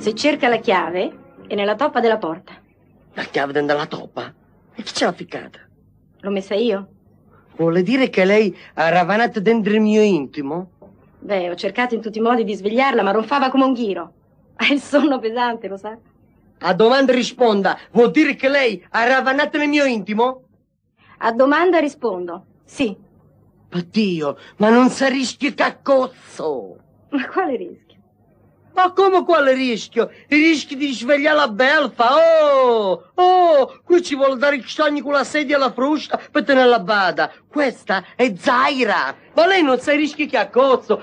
Se cerca la chiave, è nella toppa della porta. La chiave della toppa? E chi ce l'ha ficcata? L'ho messa io. Vuole dire che lei ha ravanato dentro il mio intimo? Beh, ho cercato in tutti i modi di svegliarla, ma ronfava come un ghiro. Ha il sonno pesante, lo sa. A domanda risponda, vuol dire che lei ha ravanato nel mio intimo? A domanda rispondo, sì. Ma Dio, ma non sa rischio caccozzo! Ma quale rischio? Ma come quale rischio? Il rischio di svegliare la belfa, oh! Oh, qui ci vuole dare i castagni con la sedia alla frusta per tenere la bada. Questa è Zaira, ma lei non sa i rischi che ha cozzo.